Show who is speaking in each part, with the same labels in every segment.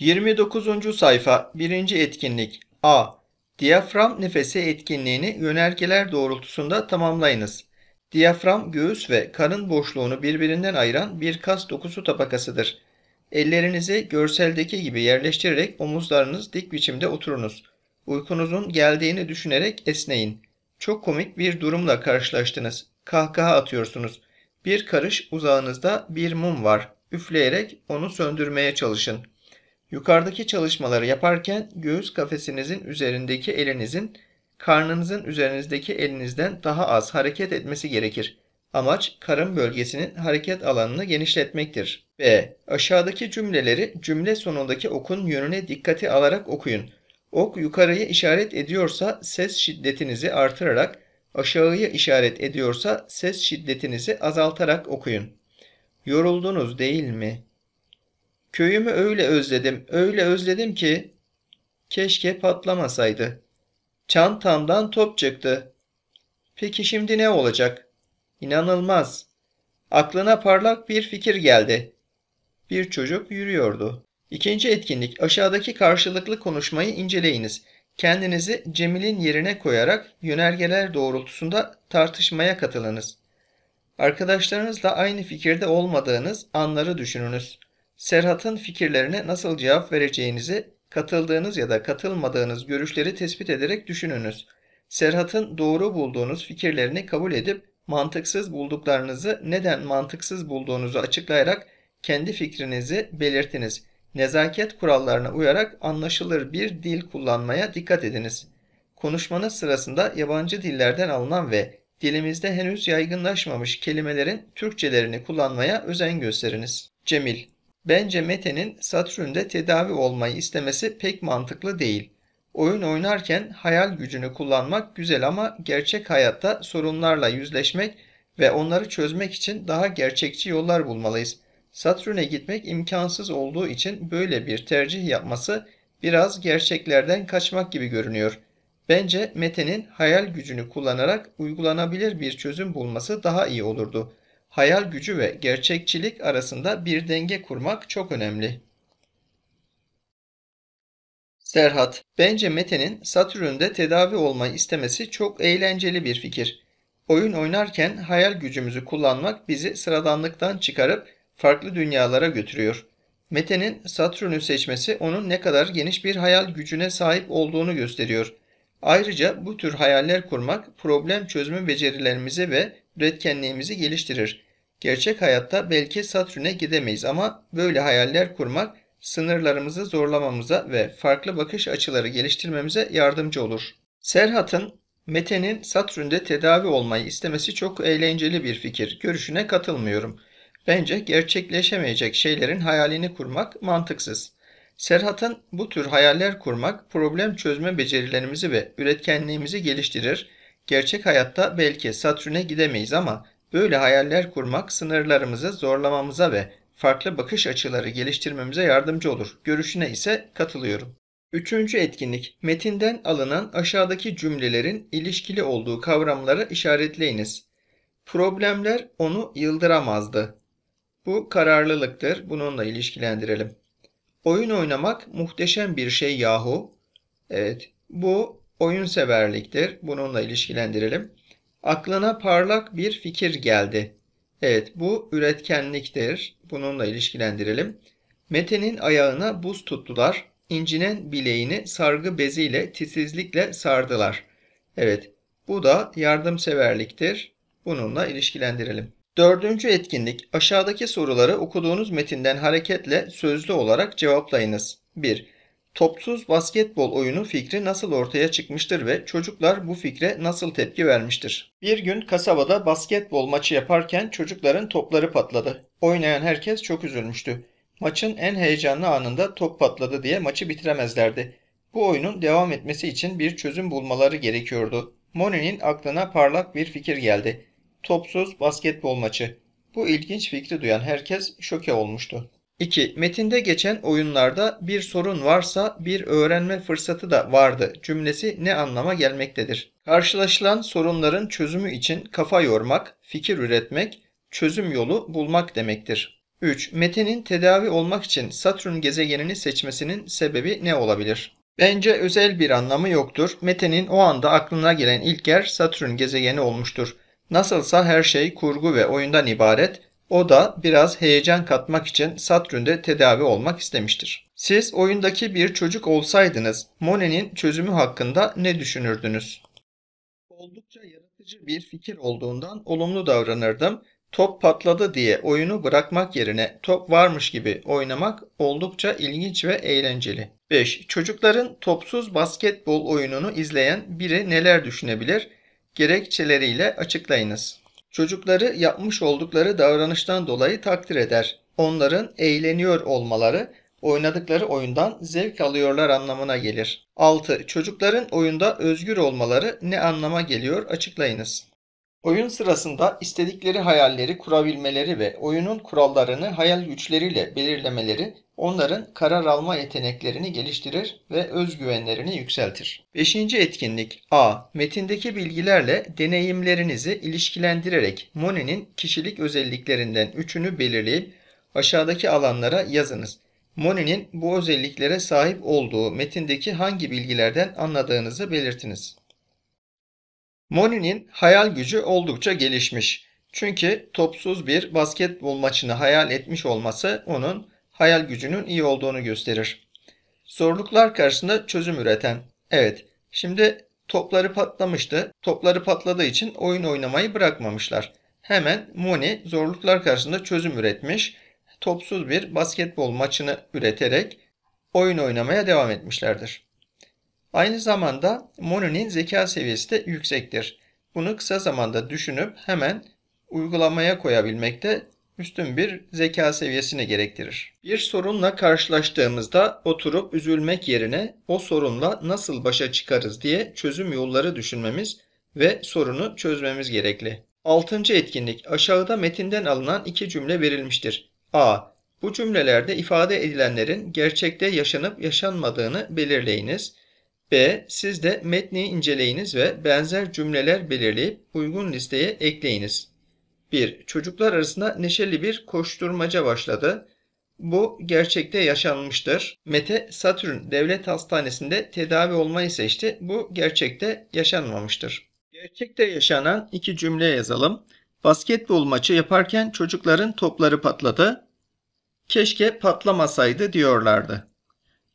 Speaker 1: 29. sayfa 1. etkinlik A. Diyafram nefesi etkinliğini yönergeler doğrultusunda tamamlayınız. Diyafram göğüs ve karın boşluğunu birbirinden ayıran bir kas dokusu tabakasıdır. Ellerinizi görseldeki gibi yerleştirerek omuzlarınız dik biçimde oturunuz. Uykunuzun geldiğini düşünerek esneyin. Çok komik bir durumla karşılaştınız kahkaha atıyorsunuz. Bir karış uzağınızda bir mum var. Üfleyerek onu söndürmeye çalışın. Yukarıdaki çalışmaları yaparken göğüs kafesinizin üzerindeki elinizin karnınızın üzerinizdeki elinizden daha az hareket etmesi gerekir. Amaç karın bölgesinin hareket alanını genişletmektir. B. Aşağıdaki cümleleri cümle sonundaki okun yönüne dikkati alarak okuyun. Ok yukarıya işaret ediyorsa ses şiddetinizi artırarak aşağıya işaret ediyorsa ses şiddetinizi azaltarak okuyun. Yoruldunuz değil mi? Köyümü öyle özledim, öyle özledim ki keşke patlamasaydı. Çantamdan top çıktı. Peki şimdi ne olacak? İnanılmaz. Aklına parlak bir fikir geldi. Bir çocuk yürüyordu. İkinci etkinlik aşağıdaki karşılıklı konuşmayı inceleyiniz kendinizi Cemil'in yerine koyarak yönergeler doğrultusunda tartışmaya katılınız. Arkadaşlarınızla aynı fikirde olmadığınız anları düşününüz. Serhat'ın fikirlerine nasıl cevap vereceğinizi katıldığınız ya da katılmadığınız görüşleri tespit ederek düşününüz. Serhat'ın doğru bulduğunuz fikirlerini kabul edip mantıksız bulduklarınızı neden mantıksız bulduğunuzu açıklayarak kendi fikrinizi belirtiniz. Nezaket kurallarına uyarak anlaşılır bir dil kullanmaya dikkat ediniz. Konuşmanız sırasında yabancı dillerden alınan ve dilimizde henüz yaygınlaşmamış kelimelerin Türkçelerini kullanmaya özen gösteriniz. Cemil Bence Mete'nin Satürn'de tedavi olmayı istemesi pek mantıklı değil. Oyun oynarken hayal gücünü kullanmak güzel ama gerçek hayatta sorunlarla yüzleşmek ve onları çözmek için daha gerçekçi yollar bulmalıyız.'' Satürn'e gitmek imkansız olduğu için böyle bir tercih yapması biraz gerçeklerden kaçmak gibi görünüyor. Bence Mete'nin hayal gücünü kullanarak uygulanabilir bir çözüm bulması daha iyi olurdu. Hayal gücü ve gerçekçilik arasında bir denge kurmak çok önemli. Serhat, bence Mete'nin Satürn'de tedavi olmayı istemesi çok eğlenceli bir fikir. Oyun oynarken hayal gücümüzü kullanmak bizi sıradanlıktan çıkarıp farklı dünyalara götürüyor. Mete'nin Satürn'ü seçmesi onun ne kadar geniş bir hayal gücüne sahip olduğunu gösteriyor. Ayrıca bu tür hayaller kurmak problem çözme becerilerimizi ve üretkenliğimizi geliştirir. Gerçek hayatta belki Satürn'e gidemeyiz ama böyle hayaller kurmak sınırlarımızı zorlamamıza ve farklı bakış açıları geliştirmemize yardımcı olur. Serhat'ın Mete'nin Satürn'de tedavi olmayı istemesi çok eğlenceli bir fikir. Görüşüne katılmıyorum.'' Bence gerçekleşemeyecek şeylerin hayalini kurmak mantıksız. Serhat'ın bu tür hayaller kurmak problem çözme becerilerimizi ve üretkenliğimizi geliştirir. Gerçek hayatta belki satürne gidemeyiz ama böyle hayaller kurmak sınırlarımızı zorlamamıza ve farklı bakış açıları geliştirmemize yardımcı olur. Görüşüne ise katılıyorum. Üçüncü etkinlik, metinden alınan aşağıdaki cümlelerin ilişkili olduğu kavramları işaretleyiniz. Problemler onu yıldıramazdı. Bu kararlılıktır. Bununla ilişkilendirelim. Oyun oynamak muhteşem bir şey yahu. Evet. Bu oyun severliktir. Bununla ilişkilendirelim. Aklına parlak bir fikir geldi. Evet, bu üretkenliktir. Bununla ilişkilendirelim. Mete'nin ayağına buz tuttular. İnci'nin bileğini sargı beziyle titizlikle sardılar. Evet, bu da yardımseverliktir. Bununla ilişkilendirelim. Dördüncü etkinlik aşağıdaki soruları okuduğunuz metinden hareketle sözlü olarak cevaplayınız. 1. Topsuz basketbol oyunu fikri nasıl ortaya çıkmıştır ve çocuklar bu fikre nasıl tepki vermiştir? Bir gün kasabada basketbol maçı yaparken çocukların topları patladı. Oynayan herkes çok üzülmüştü. Maçın en heyecanlı anında top patladı diye maçı bitiremezlerdi. Bu oyunun devam etmesi için bir çözüm bulmaları gerekiyordu. Moni'nin aklına parlak bir fikir geldi. Topsuz basketbol maçı. Bu ilginç fikri duyan herkes şoke olmuştu. 2. Metinde geçen oyunlarda bir sorun varsa bir öğrenme fırsatı da vardı cümlesi ne anlama gelmektedir? Karşılaşılan sorunların çözümü için kafa yormak, fikir üretmek, çözüm yolu bulmak demektir. 3. Metin'in tedavi olmak için Satürn gezegenini seçmesinin sebebi ne olabilir? Bence özel bir anlamı yoktur. Metin'in o anda aklına gelen ilk yer Satürn gezegeni olmuştur. Nasılsa her şey kurgu ve oyundan ibaret, o da biraz heyecan katmak için Satürn'de tedavi olmak istemiştir. Siz oyundaki bir çocuk olsaydınız Monet'in çözümü hakkında ne düşünürdünüz? Oldukça yaratıcı bir fikir olduğundan olumlu davranırdım. Top patladı diye oyunu bırakmak yerine top varmış gibi oynamak oldukça ilginç ve eğlenceli. 5. Çocukların topsuz basketbol oyununu izleyen biri neler düşünebilir? gerekçeleriyle açıklayınız. Çocukları yapmış oldukları davranıştan dolayı takdir eder. Onların eğleniyor olmaları oynadıkları oyundan zevk alıyorlar anlamına gelir. 6. Çocukların oyunda özgür olmaları ne anlama geliyor açıklayınız. Oyun sırasında istedikleri hayalleri kurabilmeleri ve oyunun kurallarını hayal güçleriyle belirlemeleri onların karar alma yeteneklerini geliştirir ve özgüvenlerini yükseltir. 5. etkinlik A. Metindeki bilgilerle deneyimlerinizi ilişkilendirerek Moni'nin kişilik özelliklerinden üçünü belirleyip aşağıdaki alanlara yazınız. Moni'nin bu özelliklere sahip olduğu metindeki hangi bilgilerden anladığınızı belirtiniz. Moni'nin hayal gücü oldukça gelişmiş. Çünkü topsuz bir basketbol maçını hayal etmiş olması onun hayal gücünün iyi olduğunu gösterir. Zorluklar karşısında çözüm üreten. Evet, şimdi topları patlamıştı. Topları patladığı için oyun oynamayı bırakmamışlar. Hemen Moni zorluklar karşısında çözüm üretmiş. Topsuz bir basketbol maçını üreterek oyun oynamaya devam etmişlerdir. Aynı zamanda Moni'nin zeka seviyesi de yüksektir. Bunu kısa zamanda düşünüp hemen uygulamaya koyabilmek de üstün bir zeka seviyesini gerektirir. Bir sorunla karşılaştığımızda oturup üzülmek yerine o sorunla nasıl başa çıkarız diye çözüm yolları düşünmemiz ve sorunu çözmemiz gerekli. 6. etkinlik aşağıda metinden alınan iki cümle verilmiştir. A. Bu cümlelerde ifade edilenlerin gerçekte yaşanıp yaşanmadığını belirleyiniz. B. Siz de metni inceleyiniz ve benzer cümleler belirleyip uygun listeye ekleyiniz. 1. Çocuklar arasında neşeli bir koşturmaca başladı. Bu gerçekte yaşanmıştır. Mete Satürn Devlet Hastanesi'nde tedavi olmayı seçti. Bu gerçekte yaşanmamıştır. Gerçekte yaşanan iki cümle yazalım. Basketbol maçı yaparken çocukların topları patladı. Keşke patlamasaydı diyorlardı.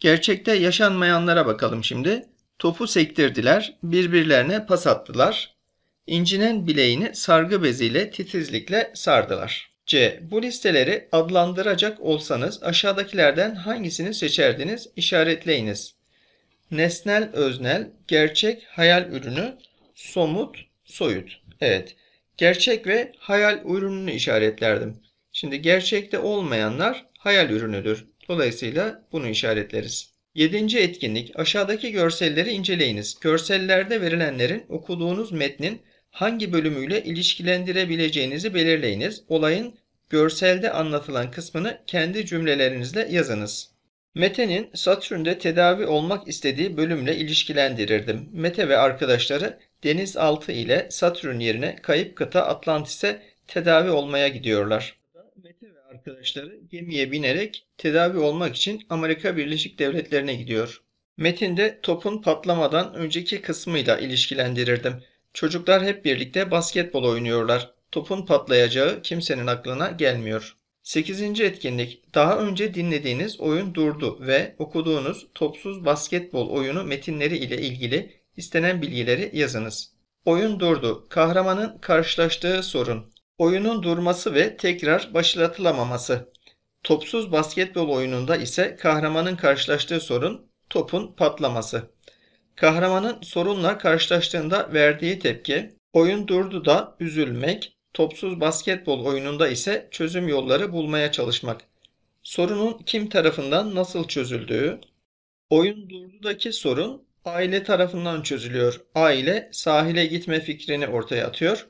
Speaker 1: Gerçekte yaşanmayanlara bakalım şimdi. Topu sektirdiler, birbirlerine pas attılar. İncinin bileğini sargı beziyle titizlikle sardılar. C. Bu listeleri adlandıracak olsanız aşağıdakilerden hangisini seçerdiniz? İşaretleyiniz. Nesnel, öznel, gerçek, hayal ürünü, somut, soyut. Evet. Gerçek ve hayal ürününü işaretlerdim. Şimdi gerçekte olmayanlar hayal ürünüdür. Dolayısıyla bunu işaretleriz. 7. etkinlik aşağıdaki görselleri inceleyiniz. Görsellerde verilenlerin okuduğunuz metnin hangi bölümüyle ilişkilendirebileceğinizi belirleyiniz. Olayın görselde anlatılan kısmını kendi cümlelerinizle yazınız. Mete'nin Satürn'de tedavi olmak istediği bölümle ilişkilendirirdim. Mete ve arkadaşları denizaltı ile Satürn yerine kayıp kıta Atlantis'e tedavi olmaya gidiyorlar arkadaşları gemiye binerek tedavi olmak için Amerika Birleşik Devletleri'ne gidiyor. Metinde topun patlamadan önceki kısmıyla ilişkilendirirdim. Çocuklar hep birlikte basketbol oynuyorlar. Topun patlayacağı kimsenin aklına gelmiyor. 8. etkinlik. Daha önce dinlediğiniz oyun durdu ve okuduğunuz topsuz basketbol oyunu metinleri ile ilgili istenen bilgileri yazınız. Oyun durdu. Kahramanın karşılaştığı sorun. Oyunun durması ve tekrar başlatılamaması. Topsuz basketbol oyununda ise kahramanın karşılaştığı sorun topun patlaması. Kahramanın sorunla karşılaştığında verdiği tepki, oyun durdu da üzülmek, topsuz basketbol oyununda ise çözüm yolları bulmaya çalışmak. Sorunun kim tarafından nasıl çözüldüğü, oyun durdudaki sorun aile tarafından çözülüyor. Aile sahile gitme fikrini ortaya atıyor.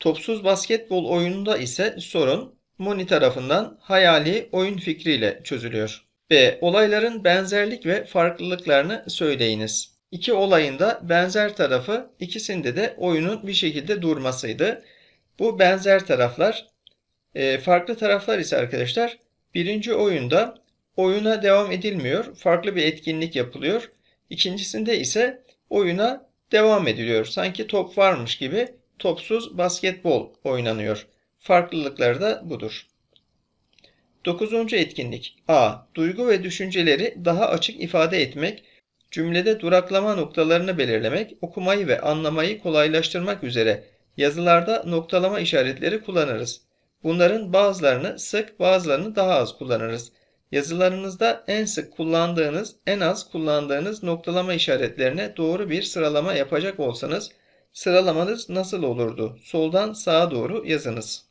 Speaker 1: Topsuz basketbol oyununda ise sorun Moni tarafından hayali oyun fikriyle çözülüyor. B. Olayların benzerlik ve farklılıklarını söyleyiniz. İki olayın da benzer tarafı ikisinde de oyunun bir şekilde durmasıydı. Bu benzer taraflar. E, farklı taraflar ise arkadaşlar birinci oyunda oyuna devam edilmiyor. Farklı bir etkinlik yapılıyor. İkincisinde ise oyuna devam ediliyor. Sanki top varmış gibi topsuz basketbol oynanıyor. Farklılıkları da budur. 9. etkinlik A. Duygu ve düşünceleri daha açık ifade etmek, cümlede duraklama noktalarını belirlemek, okumayı ve anlamayı kolaylaştırmak üzere yazılarda noktalama işaretleri kullanırız. Bunların bazılarını sık, bazılarını daha az kullanırız. Yazılarınızda en sık kullandığınız, en az kullandığınız noktalama işaretlerine doğru bir sıralama yapacak olsanız, sıralamanız nasıl olurdu? Soldan sağa doğru yazınız.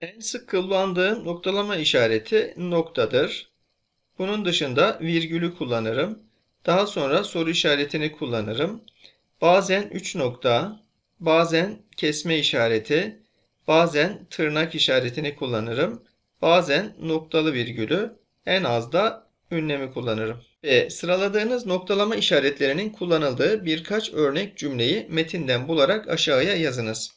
Speaker 1: En sık kullandığım noktalama işareti noktadır. Bunun dışında virgülü kullanırım. Daha sonra soru işaretini kullanırım. Bazen 3 nokta, bazen kesme işareti, bazen tırnak işaretini kullanırım. Bazen noktalı virgülü, en az da ünlemi kullanırım ve sıraladığınız noktalama işaretlerinin kullanıldığı birkaç örnek cümleyi metinden bularak aşağıya yazınız.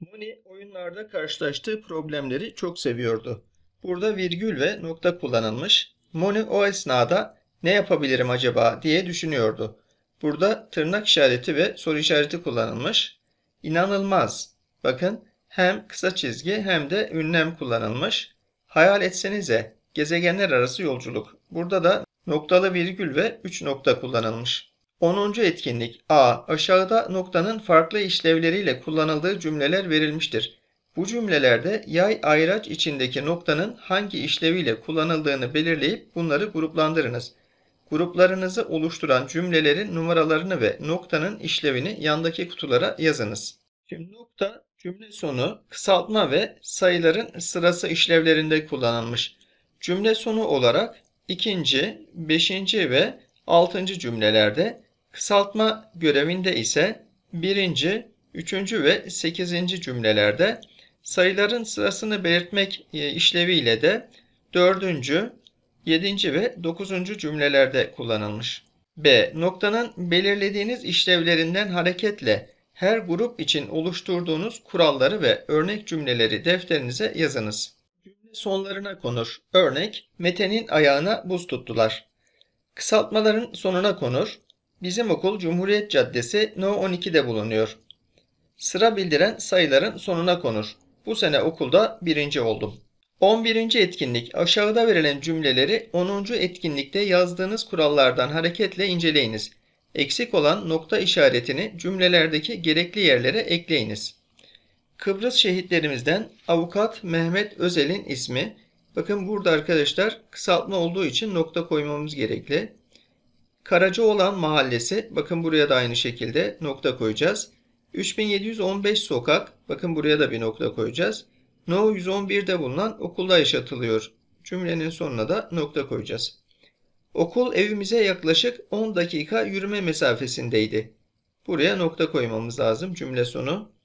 Speaker 1: Moni oyunlarda karşılaştığı problemleri çok seviyordu. Burada virgül ve nokta kullanılmış. Moni o esnada ne yapabilirim acaba diye düşünüyordu. Burada tırnak işareti ve soru işareti kullanılmış. İnanılmaz. Bakın hem kısa çizgi hem de ünlem kullanılmış. Hayal etsenize gezegenler arası yolculuk. Burada da noktalı virgül ve 3 nokta kullanılmış. 10. etkinlik A. Aşağıda noktanın farklı işlevleriyle kullanıldığı cümleler verilmiştir. Bu cümlelerde yay ayraç içindeki noktanın hangi işleviyle kullanıldığını belirleyip bunları gruplandırınız. Gruplarınızı oluşturan cümlelerin numaralarını ve noktanın işlevini yandaki kutulara yazınız. Şimdi nokta cümle sonu, kısaltma ve sayıların sırası işlevlerinde kullanılmış. Cümle sonu olarak İkinci, beşinci ve altıncı cümlelerde, kısaltma görevinde ise birinci, üçüncü ve sekizinci cümlelerde sayıların sırasını belirtmek e, işleviyle de dördüncü, yedinci ve dokuzuncu cümlelerde kullanılmış. B. Noktanın belirlediğiniz işlevlerinden hareketle her grup için oluşturduğunuz kuralları ve örnek cümleleri defterinize yazınız sonlarına konur. Örnek, Mete'nin ayağına buz tuttular. Kısaltmaların sonuna konur. Bizim okul Cumhuriyet Caddesi No 12'de bulunuyor. Sıra bildiren sayıların sonuna konur. Bu sene okulda birinci oldum. 11. etkinlik aşağıda verilen cümleleri 10. etkinlikte yazdığınız kurallardan hareketle inceleyiniz. Eksik olan nokta işaretini cümlelerdeki gerekli yerlere ekleyiniz. Kıbrıs şehitlerimizden avukat Mehmet Özel'in ismi. Bakın burada arkadaşlar kısaltma olduğu için nokta koymamız gerekli. Karacaoğlan Mahallesi. Bakın buraya da aynı şekilde nokta koyacağız. 3715 sokak. Bakın buraya da bir nokta koyacağız. No 111'de bulunan okulda yaşatılıyor. Cümlenin sonuna da nokta koyacağız. Okul evimize yaklaşık 10 dakika yürüme mesafesindeydi. Buraya nokta koymamız lazım cümle sonu.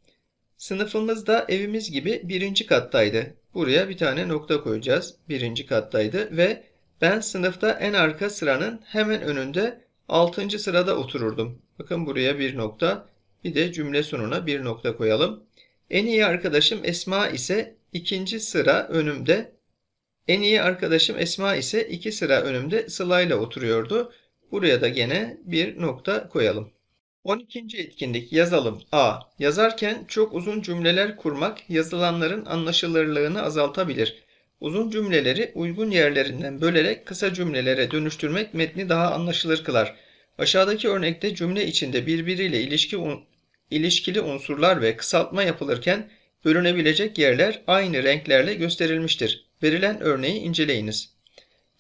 Speaker 1: Sınıfımız da evimiz gibi birinci kattaydı. Buraya bir tane nokta koyacağız. Birinci kattaydı ve ben sınıfta en arka sıranın hemen önünde 6. sırada otururdum. Bakın buraya bir nokta bir de cümle sonuna bir nokta koyalım. En iyi arkadaşım Esma ise ikinci sıra önümde. En iyi arkadaşım Esma ise iki sıra önümde Sıla ile oturuyordu. Buraya da gene bir nokta koyalım. 12. etkinlik yazalım A. Yazarken çok uzun cümleler kurmak yazılanların anlaşılırlığını azaltabilir. Uzun cümleleri uygun yerlerinden bölerek kısa cümlelere dönüştürmek metni daha anlaşılır kılar. Aşağıdaki örnekte cümle içinde birbiriyle ilişki un ilişkili unsurlar ve kısaltma yapılırken bölünebilecek yerler aynı renklerle gösterilmiştir. Verilen örneği inceleyiniz.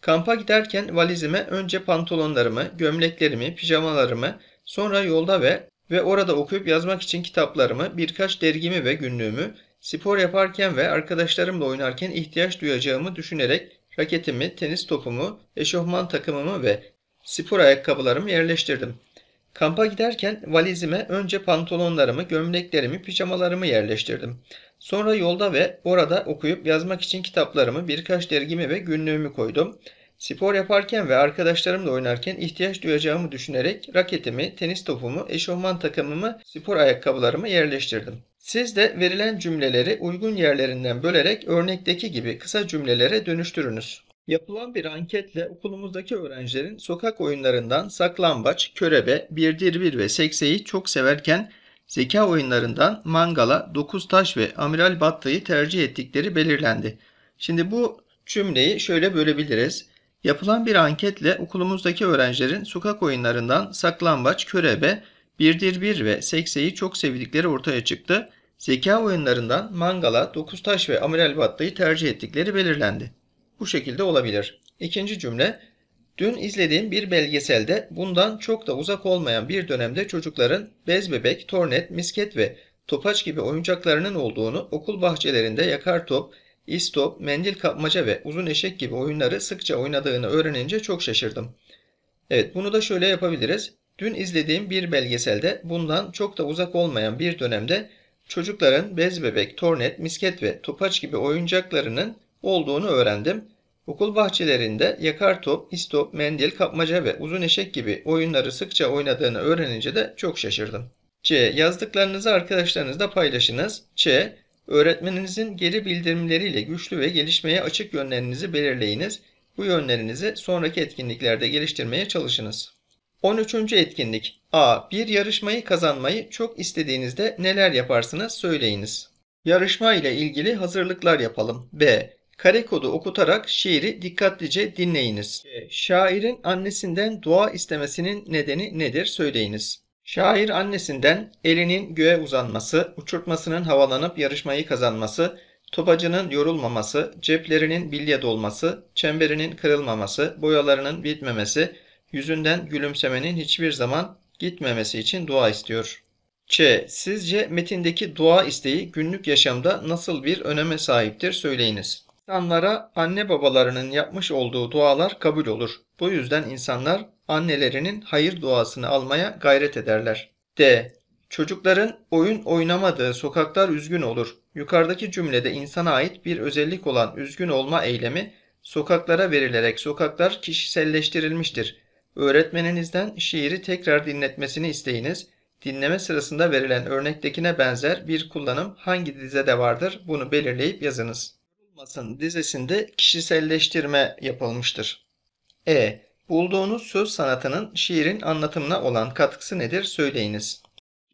Speaker 1: Kampa giderken valizime önce pantolonlarımı, gömleklerimi, pijamalarımı, Sonra yolda ve ve orada okuyup yazmak için kitaplarımı, birkaç dergimi ve günlüğümü, spor yaparken ve arkadaşlarımla oynarken ihtiyaç duyacağımı düşünerek raketimi, tenis topumu, eşofman takımımı ve spor ayakkabılarımı yerleştirdim. Kampa giderken valizime önce pantolonlarımı, gömleklerimi, pijamalarımı yerleştirdim. Sonra yolda ve orada okuyup yazmak için kitaplarımı, birkaç dergimi ve günlüğümü koydum. Spor yaparken ve arkadaşlarımla oynarken ihtiyaç duyacağımı düşünerek raketimi, tenis topumu, eşofman takımımı, spor ayakkabılarımı yerleştirdim. Siz de verilen cümleleri uygun yerlerinden bölerek örnekteki gibi kısa cümlelere dönüştürünüz. Yapılan bir anketle okulumuzdaki öğrencilerin sokak oyunlarından saklambaç, körebe, birdir bir ve sekseyi çok severken zeka oyunlarından mangala, dokuz taş ve amiral battıyı tercih ettikleri belirlendi. Şimdi bu cümleyi şöyle bölebiliriz. Yapılan bir anketle okulumuzdaki öğrencilerin sokak oyunlarından saklambaç, körebe, birdir bir ve sekseyi çok sevdikleri ortaya çıktı. Zeka oyunlarından mangala, dokuz taş ve amiral battayı tercih ettikleri belirlendi. Bu şekilde olabilir. İkinci cümle, Dün izlediğim bir belgeselde bundan çok da uzak olmayan bir dönemde çocukların bez bebek, tornet, misket ve topaç gibi oyuncaklarının olduğunu, okul bahçelerinde yakar top, istop, mendil kapmaca ve uzun eşek gibi oyunları sıkça oynadığını öğrenince çok şaşırdım. Evet bunu da şöyle yapabiliriz. Dün izlediğim bir belgeselde bundan çok da uzak olmayan bir dönemde çocukların bez bebek, tornet, misket ve topaç gibi oyuncaklarının olduğunu öğrendim. Okul bahçelerinde yakar top, istop, mendil, kapmaca ve uzun eşek gibi oyunları sıkça oynadığını öğrenince de çok şaşırdım. C. Yazdıklarınızı arkadaşlarınızla paylaşınız. C. Öğretmeninizin geri bildirimleriyle güçlü ve gelişmeye açık yönlerinizi belirleyiniz. Bu yönlerinizi sonraki etkinliklerde geliştirmeye çalışınız. 13. etkinlik A. Bir yarışmayı kazanmayı çok istediğinizde neler yaparsınız söyleyiniz. Yarışma ile ilgili hazırlıklar yapalım. B. Kare kodu okutarak şiiri dikkatlice dinleyiniz. C. Şairin annesinden dua istemesinin nedeni nedir söyleyiniz. Şair annesinden elinin göğe uzanması, uçurtmasının havalanıp yarışmayı kazanması, topacının yorulmaması, ceplerinin bilye dolması, çemberinin kırılmaması, boyalarının bitmemesi, yüzünden gülümsemenin hiçbir zaman gitmemesi için dua istiyor. Ç. Sizce metindeki dua isteği günlük yaşamda nasıl bir öneme sahiptir söyleyiniz. İnsanlara anne babalarının yapmış olduğu dualar kabul olur. Bu yüzden insanlar annelerinin hayır duasını almaya gayret ederler. D. Çocukların oyun oynamadığı sokaklar üzgün olur. Yukarıdaki cümlede insana ait bir özellik olan üzgün olma eylemi sokaklara verilerek sokaklar kişiselleştirilmiştir. Öğretmeninizden şiiri tekrar dinletmesini isteyiniz. Dinleme sırasında verilen örnektekine benzer bir kullanım hangi dizede vardır bunu belirleyip yazınız. Yorulmasın dizesinde kişiselleştirme yapılmıştır. E. Bulduğunuz söz sanatının şiirin anlatımına olan katkısı nedir söyleyiniz.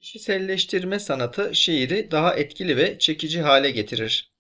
Speaker 1: Kişiselleştirme sanatı şiiri daha etkili ve çekici hale getirir.